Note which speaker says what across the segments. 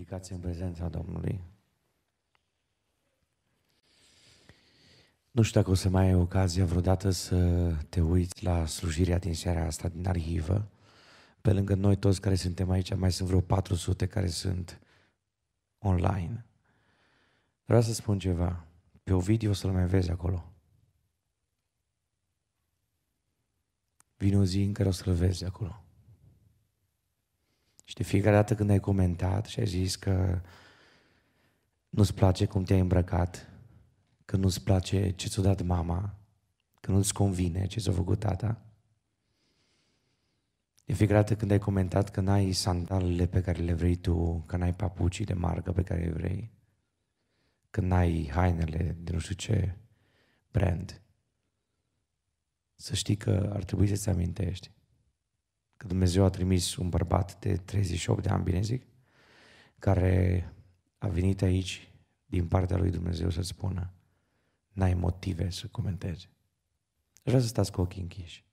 Speaker 1: Ridicați în prezența Domnului. Nu știu dacă o să mai ai ocazia vreodată să te uiți la slujirea din seara asta din arhivă. Pe lângă noi toți care suntem aici, mai sunt vreo 400 care sunt online. Vreau să spun ceva. Pe o o să-l mai vezi acolo. Vine o zi în care o să-l vezi acolo. Și de fiecare dată când ai comentat și ai zis că nu-ți place cum te-ai îmbrăcat, că nu-ți place ce ți-a dat mama, că nu-ți convine ce ți-a făcut tata. De fiecare dată când ai comentat că n-ai sandalele pe care le vrei tu, că n-ai papucii de margă pe care le vrei, că n-ai hainele de nu știu ce brand, să știi că ar trebui să-ți amintești că Dumnezeu a trimis un bărbat de 38 de ani, bine zic, care a venit aici din partea lui Dumnezeu să spună n-ai motive să comentezi. Aș vrea să stați cu ochii închiși.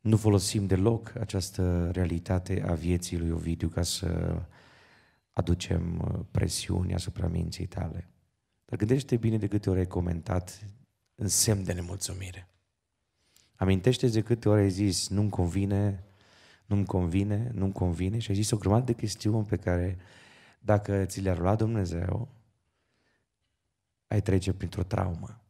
Speaker 1: Nu folosim deloc această realitate a vieții lui Ovidiu ca să aducem uh, presiuni asupra minții tale. Dar gândește bine de câte ori ai comentat în semn de nemulțumire amintește de câte ori ai zis nu-mi convine, nu-mi convine, nu-mi convine și ai zis o grămadă de chestiuni pe care dacă ți le-ar lua Dumnezeu, ai trece printr-o traumă.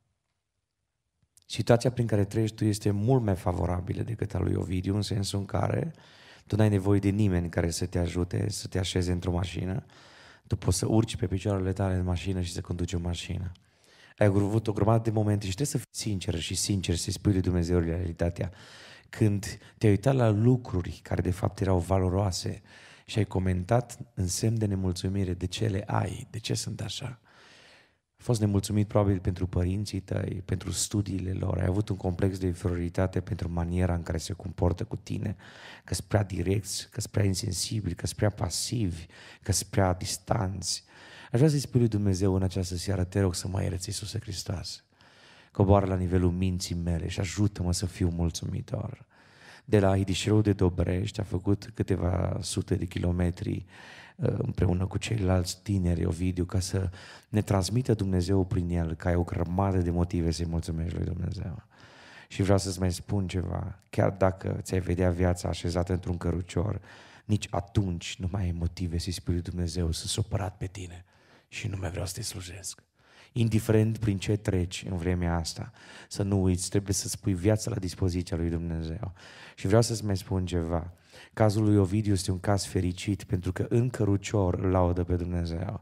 Speaker 1: Situația prin care treci tu este mult mai favorabilă decât a lui Ovidiu, în sensul în care tu n-ai nevoie de nimeni care să te ajute să te așeze într-o mașină. Tu poți să urci pe picioarele tale în mașină și să conduci o mașină ai avut o grămadă de momente și trebuie să fii sincer și sincer să-i spui lui Dumnezeu realitatea. Când te-ai uitat la lucruri care de fapt erau valoroase și ai comentat în semn de nemulțumire de ce le ai, de ce sunt așa. ai fost nemulțumit probabil pentru părinții tăi, pentru studiile lor, ai avut un complex de inferioritate pentru maniera în care se comportă cu tine, că sunt prea direcți, că sunt prea insensibili, că sunt prea pasivi, că sunt prea distanți, Aș vrea să-i spui lui Dumnezeu în această seară, te rog să mai ierți Iisuse Hristos. Coboară la nivelul minții mele și ajută-mă să fiu mulțumitor. De la Hidișeu de Dobrești a făcut câteva sute de kilometri uh, împreună cu ceilalți tineri, Ovidiu, ca să ne transmită Dumnezeu prin el, că ai o grămadă de motive să-i mulțumești lui Dumnezeu. Și vreau să-ți mai spun ceva, chiar dacă ți-ai vedea viața așezată într-un cărucior, nici atunci nu mai ai motive să-i spui lui Dumnezeu, să supărat pe tine și nu mai vreau să te slujesc. Indiferent prin ce treci în vremea asta, să nu uiți, trebuie să spui viața la dispoziția lui Dumnezeu. Și vreau să-ți mai spun ceva. Cazul lui Ovidiu este un caz fericit pentru că în cărucior îl laudă pe Dumnezeu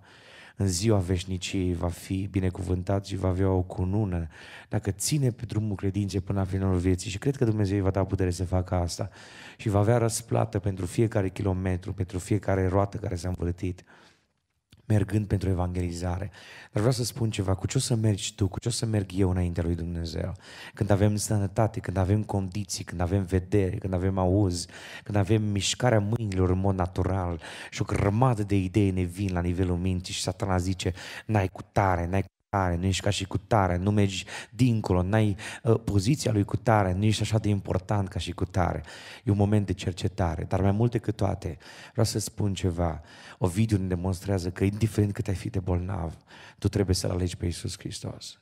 Speaker 1: în ziua veșniciei va fi binecuvântat și va avea o cunună dacă ține pe drumul credinței până la finalul vieții și cred că Dumnezeu îi va da putere să facă asta și va avea răsplată pentru fiecare kilometru, pentru fiecare roată care s-a învârtit mergând pentru evangelizare. Dar vreau să spun ceva, cu ce o să mergi tu, cu ce o să merg eu înaintea lui Dumnezeu? Când avem sănătate, când avem condiții, când avem vedere, când avem auz, când avem mișcarea mâinilor în mod natural și o grămadă de idei ne vin la nivelul minții și satana zice, n-ai cu tare, n-ai cu tare, nu ești ca și cu tare, nu mergi dincolo, n-ai uh, poziția lui cu tare, nu ești așa de important ca și cu tare. E un moment de cercetare, dar mai mult decât toate, vreau să spun ceva. O video ne demonstrează că indiferent cât ai fi de bolnav, tu trebuie să-L alegi pe Iisus Hristos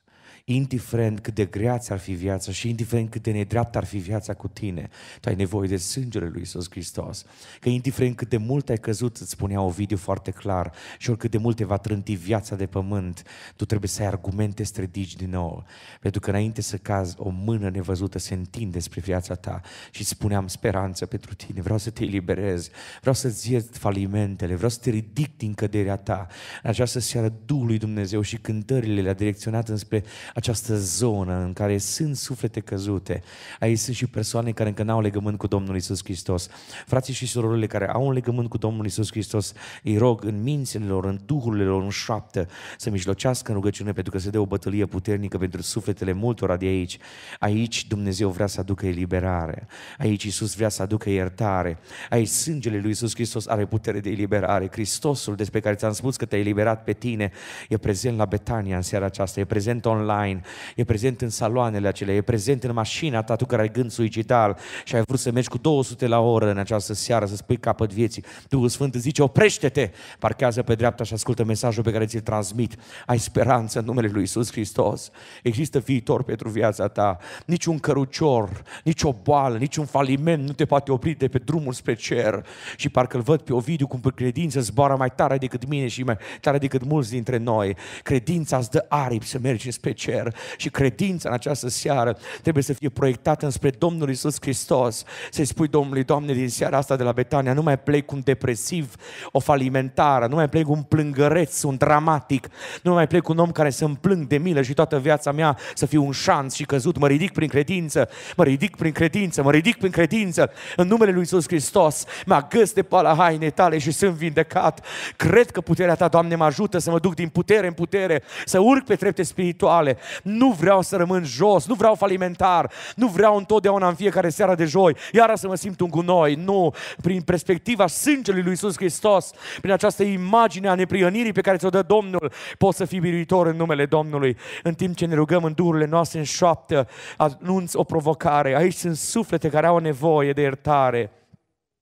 Speaker 1: indiferent cât de grea ar fi viața și indiferent cât de nedreaptă ar fi viața cu tine, tu ai nevoie de sângele lui Iisus Hristos. Că indiferent cât de mult ai căzut, îți spunea video foarte clar, și oricât de mult te va trânti viața de pământ, tu trebuie să ai argumente strădici din nou. Pentru că înainte să cazi, o mână nevăzută se întinde spre viața ta și îți spuneam speranță pentru tine, vreau să te eliberez, vreau să-ți falimentele, vreau să te ridic din căderea ta. În această seară Duhului Dumnezeu și cântările le-a direcționat înspre această zonă în care sunt suflete căzute. Aici sunt și persoane care încă n-au legământ cu Domnul Isus Hristos. Frații și surorile care au un legământ cu Domnul Isus Hristos, îi rog în mințile lor, în duhurile lor, în șoaptă, să mijlocească în rugăciune pentru că se dă o bătălie puternică pentru sufletele multora de aici. Aici Dumnezeu vrea să aducă eliberare. Aici Isus vrea să aducă iertare. Aici sângele lui Isus Hristos are putere de eliberare. Hristosul despre care ți-am spus că te-a eliberat pe tine e prezent la Betania în seara aceasta, e prezent online online, e prezent în saloanele acelea, e prezent în mașina ta, tu care ai gând suicidal și ai vrut să mergi cu 200 la oră în această seară, să spui capăt vieții. Duhul Sfânt îți zice, oprește-te, parchează pe dreapta și ascultă mesajul pe care ți-l transmit. Ai speranță în numele Lui Isus Hristos. Există viitor pentru viața ta. Niciun cărucior, nicio boală, niciun faliment nu te poate opri de pe drumul spre cer. Și parcă îl văd pe Ovidiu cum pe credință zboară mai tare decât mine și mai tare decât mulți dintre noi. Credința îți dă aripi să mergi spre cer cer. Și credința în această seară trebuie să fie proiectată înspre Domnul Isus Hristos. Să-i spui Domnului, Doamne, din seara asta de la Betania, nu mai plec un depresiv, o falimentară, nu mai plec un plângăreț, un dramatic, nu mai plec un om care să-mi plâng de milă și toată viața mea să fiu un șans și căzut. Mă ridic prin credință, mă ridic prin credință, mă ridic prin credință. În numele Lui Isus Hristos, mă găs de pala haine tale și sunt vindecat. Cred că puterea Ta, Doamne, mă ajută să mă duc din putere în putere, să urc pe trepte spirituale, nu vreau să rămân jos, nu vreau falimentar, nu vreau întotdeauna în fiecare seară de joi, iar să mă simt un gunoi. Nu, prin perspectiva sângelui lui Isus Hristos, prin această imagine a neprionirii pe care ți-o dă Domnul, pot să fii biruitor în numele Domnului. În timp ce ne rugăm în dururile noastre în șoaptă, anunț o provocare. Aici sunt suflete care au nevoie de iertare.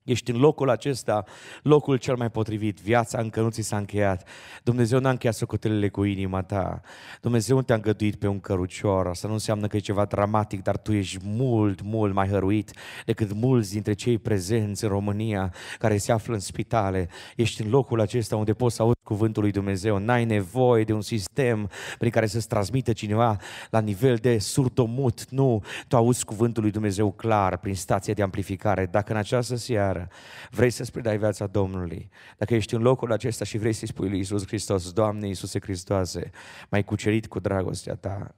Speaker 1: Ești în locul acesta, locul cel mai potrivit. Viața încă nu ți s-a încheiat. Dumnezeu n-a încheiat socotelele cu inima ta. Dumnezeu nu te-a îngăduit pe un cărucior. Asta nu înseamnă că e ceva dramatic, dar tu ești mult, mult mai hăruit decât mulți dintre cei prezenți în România care se află în spitale. Ești în locul acesta unde poți să auzi cuvântul lui Dumnezeu. N-ai nevoie de un sistem prin care să-ți transmită cineva la nivel de surdomut. Nu, tu auzi cuvântul lui Dumnezeu clar prin stația de amplificare. Dacă în această seară seară vrei să-ți predai viața Domnului, dacă ești în locul acesta și vrei să-i spui lui Iisus Hristos, Doamne Iisuse Hristoase, mai cucerit cu dragostea ta,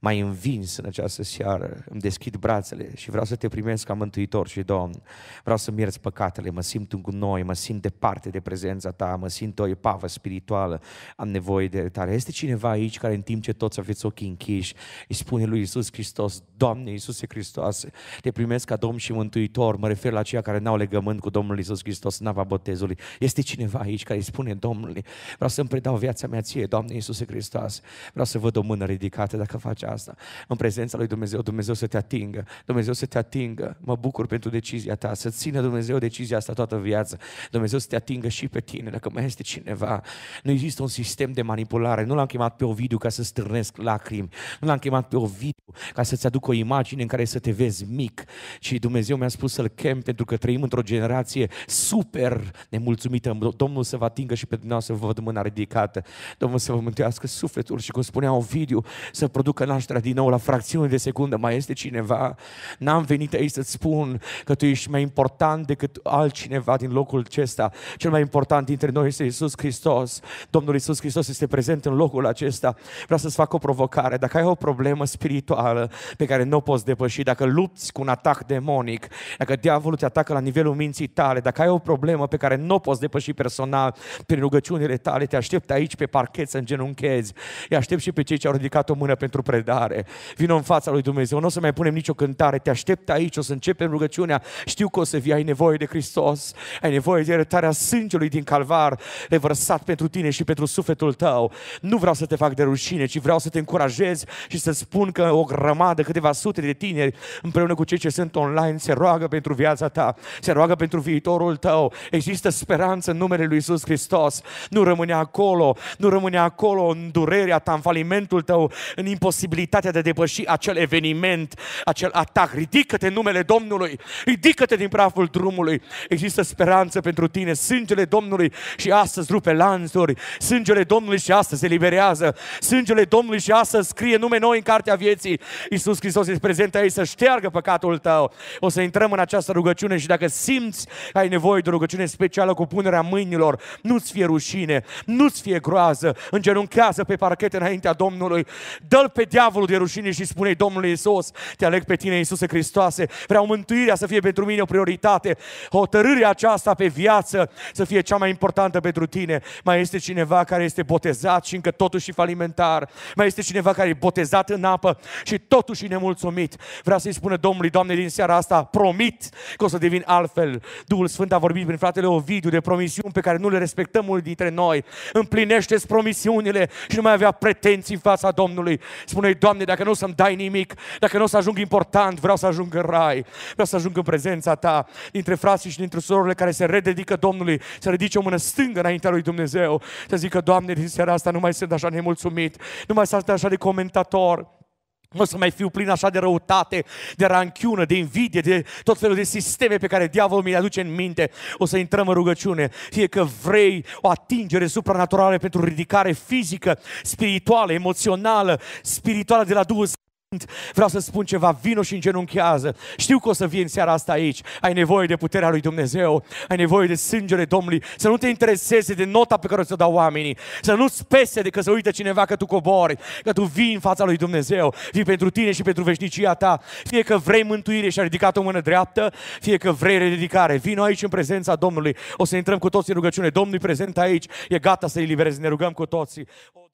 Speaker 1: mai învins în această seară, îmi deschid brațele și vreau să te primesc ca Mântuitor și Domn. Vreau să-mi ierți păcatele, mă simt un gunoi, mă simt departe de prezența Ta, mă simt o epavă spirituală, am nevoie de tare. Este cineva aici care în timp ce toți aveți ochii închiși, îi spune lui Isus Hristos, Doamne Iisuse Hristoase, te primesc ca Domn și Mântuitor, mă refer la cei care n-au legământ cu Domnul Isus Hristos, nava botezului. Este cineva aici care îi spune, Domnului, vreau să-mi predau viața mea ție, Doamne Iisuse Hristos, vreau să văd o mână ridicată dacă faci aceasta în prezența lui Dumnezeu. Dumnezeu să te atingă, Dumnezeu să te atingă. Mă bucur pentru decizia ta, să țină Dumnezeu decizia asta toată viața. Dumnezeu să te atingă și pe tine, dacă mai este cineva. Nu există un sistem de manipulare. Nu l-am chemat pe Ovidiu ca să stârnesc lacrimi. Nu l-am chemat pe Ovidiu ca să-ți aduc o imagine în care să te vezi mic. Și Dumnezeu mi-a spus să-l chem pentru că trăim într-o generație super nemulțumită. Domnul să vă atingă și pe dumneavoastră vă văd mâna ridicată. Domnul să vă mântuiască sufletul și cum spunea Ovidiu, să producă în nașterea din nou la fracțiune de secundă. Mai este cineva? N-am venit aici să-ți spun că tu ești mai important decât altcineva din locul acesta. Cel mai important dintre noi este Isus Hristos. Domnul Isus Hristos este prezent în locul acesta. Vreau să-ți fac o provocare. Dacă ai o problemă spirituală pe care nu o poți depăși, dacă lupți cu un atac demonic, dacă diavolul te atacă la nivelul minții tale, dacă ai o problemă pe care nu o poți depăși personal prin rugăciunile tale, te aștept aici pe parchet să îngenunchezi. Îi aștept și pe cei ce au ridicat o mână pentru pre- predare. Vino în fața lui Dumnezeu, nu o să mai punem nicio cântare, te aștept aici, o să începem rugăciunea, știu că o să vii, ai nevoie de Hristos, ai nevoie de iertarea sângelui din calvar, revărsat pentru tine și pentru sufletul tău. Nu vreau să te fac de rușine, ci vreau să te încurajez și să spun că o grămadă, câteva sute de tineri, împreună cu cei ce sunt online, se roagă pentru viața ta, se roagă pentru viitorul tău. Există speranță în numele lui Isus Hristos. Nu rămâne acolo, nu rămâne acolo în durerea ta, în falimentul tău, în imposibilitatea posibilitatea de a depăși acel eveniment, acel atac. Ridică-te în numele Domnului, ridică-te din praful drumului. Există speranță pentru tine, sângele Domnului și astăzi rupe lanțuri, sângele Domnului și astăzi liberează. sângele Domnului și astăzi scrie nume noi în cartea vieții. Iisus Hristos este prezent aici să șteargă păcatul tău. O să intrăm în această rugăciune și dacă simți că ai nevoie de rugăciune specială cu punerea mâinilor, nu-ți fie rușine, nu-ți fie groază, îngenunchează pe parchet înaintea Domnului, dă-l pe diavolul de rușine și spune Domnului Iisus, te aleg pe tine, Iisuse Hristoase, vreau mântuirea să fie pentru mine o prioritate, hotărârea aceasta pe viață să fie cea mai importantă pentru tine. Mai este cineva care este botezat și încă totuși falimentar, mai este cineva care e botezat în apă și totuși nemulțumit. Vreau să-i spună Domnului, Doamne, din seara asta, promit că o să devin altfel. Duhul Sfânt a vorbit prin fratele Ovidiu de promisiuni pe care nu le respectăm mulți dintre noi. Împlinește-ți promisiunile și nu mai avea pretenții în fața Domnului. Spune Doamne, dacă nu o să-mi dai nimic, dacă nu o să ajung important, vreau să ajung în rai, vreau să ajung în prezența Ta, dintre frații și dintre surorile care se rededică Domnului, să ridice o mână stângă înaintea lui Dumnezeu, să zică, Doamne, din seara asta nu mai sunt așa nemulțumit, nu mai sunt așa de comentator, nu o să mai fiu plin așa de răutate, de ranchiună, de invidie, de tot felul de sisteme pe care diavolul mi le aduce în minte. O să intrăm în rugăciune. Fie că vrei o atingere supranaturală pentru ridicare fizică, spirituală, emoțională, spirituală de la Duhul Vreau să spun ceva, vino și îngenunchează. Știu că o să vii în seara asta aici. Ai nevoie de puterea lui Dumnezeu, ai nevoie de sângele Domnului, să nu te intereseze de nota pe care o să dau oamenii, să nu spese de că să uite cineva că tu cobori, că tu vii în fața lui Dumnezeu, vii pentru tine și pentru veșnicia ta. Fie că vrei mântuire și a ridicat o mână dreaptă, fie că vrei rededicare. Vino aici în prezența Domnului. O să intrăm cu toții în rugăciune. Domnul prezent aici, e gata să-i libereze. Ne rugăm cu toții.